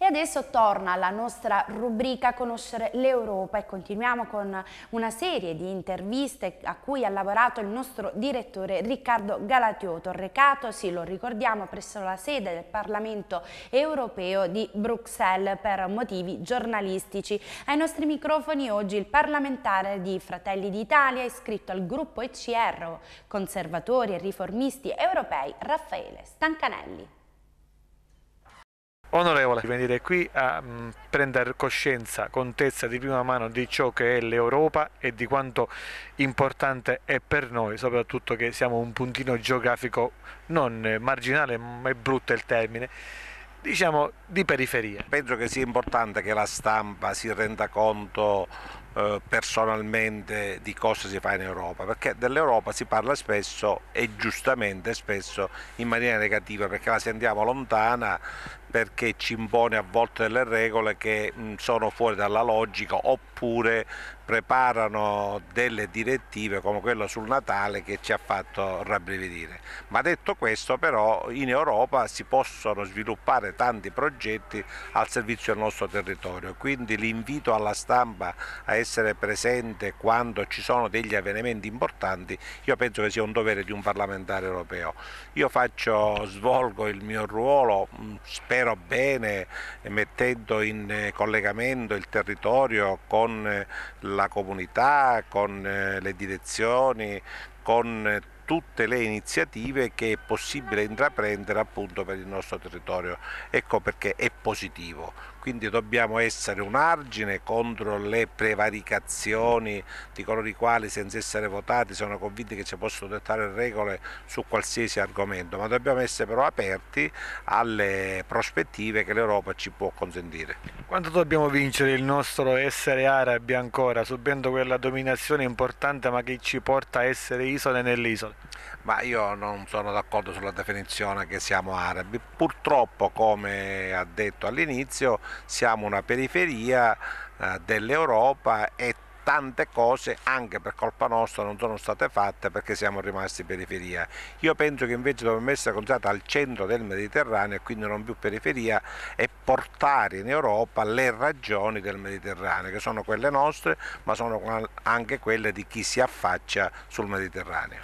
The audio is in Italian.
E adesso torna la nostra rubrica Conoscere l'Europa e continuiamo con una serie di interviste a cui ha lavorato il nostro direttore Riccardo Galatioto, recatosi, lo ricordiamo, presso la sede del Parlamento europeo di Bruxelles per motivi giornalistici. Ai nostri microfoni oggi il parlamentare di Fratelli d'Italia iscritto al gruppo ECR, conservatori e riformisti europei, Raffaele Stancanelli. Onorevole, venire qui a mh, mm, prendere coscienza, contezza di prima mano di ciò che è l'Europa e di quanto importante è per noi, soprattutto che siamo un puntino geografico non marginale, ma è brutto il termine, diciamo di periferia. Penso che sia importante che la stampa si renda conto eh, personalmente di cosa si fa in Europa, perché dell'Europa si parla spesso e giustamente spesso in maniera negativa, perché la sentiamo lontana, perché ci impone a volte delle regole che mh, sono fuori dalla logica oppure preparano delle direttive come quella sul Natale che ci ha fatto rabbrividire. Ma detto questo però in Europa si possono sviluppare tanti progetti al servizio del nostro territorio, quindi l'invito alla stampa a essere essere presente quando ci sono degli avvenimenti importanti, io penso che sia un dovere di un parlamentare europeo. Io faccio, svolgo il mio ruolo, mm, spero bene, mettendo in eh, collegamento il territorio con eh, la comunità, con eh, le direzioni, con tutte le iniziative che è possibile intraprendere appunto per il nostro territorio. Ecco perché è positivo. Quindi dobbiamo essere un argine contro le prevaricazioni di coloro i quali senza essere votati sono convinti che ci possono dettare regole su qualsiasi argomento, ma dobbiamo essere però aperti alle prospettive che l'Europa ci può consentire. Quanto dobbiamo vincere il nostro essere arabi ancora, subendo quella dominazione importante ma che ci porta a essere isole nell'isola? Ma io non sono d'accordo sulla definizione che siamo arabi. Purtroppo, come ha detto all'inizio, siamo una periferia eh, dell'Europa e tante cose anche per colpa nostra non sono state fatte perché siamo rimasti periferia. Io penso che invece dovremmo essere considerati al centro del Mediterraneo e quindi non più periferia e portare in Europa le ragioni del Mediterraneo, che sono quelle nostre ma sono anche quelle di chi si affaccia sul Mediterraneo.